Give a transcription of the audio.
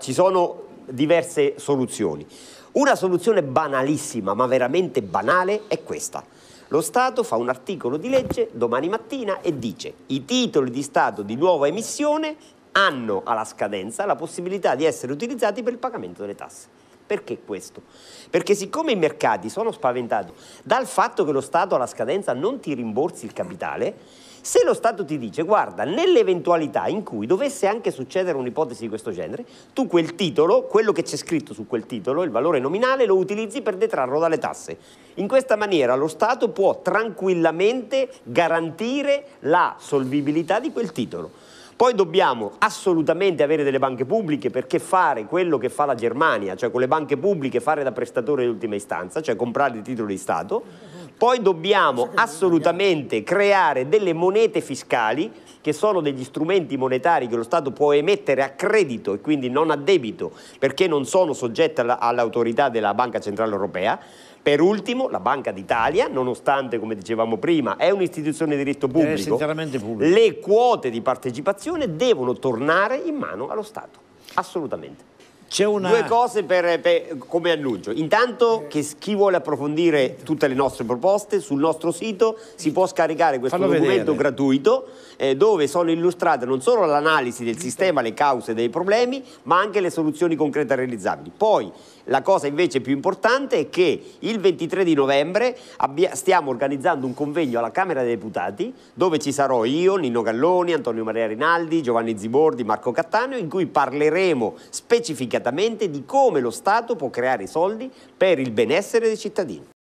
Ci sono diverse soluzioni. Una soluzione banalissima, ma veramente banale, è questa. Lo Stato fa un articolo di legge domani mattina e dice i titoli di Stato di nuova emissione hanno alla scadenza la possibilità di essere utilizzati per il pagamento delle tasse. Perché questo? Perché siccome i mercati sono spaventati dal fatto che lo Stato alla scadenza non ti rimborsi il capitale, se lo Stato ti dice guarda, nell'eventualità in cui dovesse anche succedere un'ipotesi di questo genere, tu quel titolo, quello che c'è scritto su quel titolo, il valore nominale, lo utilizzi per detrarlo dalle tasse. In questa maniera lo Stato può tranquillamente garantire la solvibilità di quel titolo. Poi dobbiamo assolutamente avere delle banche pubbliche perché fare quello che fa la Germania, cioè con le banche pubbliche fare da prestatore di ultima istanza, cioè comprare il titolo di Stato. Poi dobbiamo assolutamente creare delle monete fiscali che sono degli strumenti monetari che lo Stato può emettere a credito e quindi non a debito perché non sono soggette all'autorità della Banca Centrale Europea per ultimo, la Banca d'Italia, nonostante, come dicevamo prima, è un'istituzione di diritto eh, pubblico, pubblico, le quote di partecipazione devono tornare in mano allo Stato. Assolutamente una... Due cose per, per, come annuncio. Intanto che chi vuole approfondire tutte le nostre proposte sul nostro sito si può scaricare questo Fallo documento vedere. gratuito eh, dove sono illustrate non solo l'analisi del sistema, le cause dei problemi, ma anche le soluzioni concrete realizzabili. Poi la cosa invece più importante è che il 23 di novembre stiamo organizzando un convegno alla Camera dei Deputati dove ci sarò io, Nino Galloni, Antonio Maria Rinaldi, Giovanni Zibordi, Marco Cattaneo in cui parleremo specificatamente delicatamente di come lo Stato può creare soldi per il benessere dei cittadini.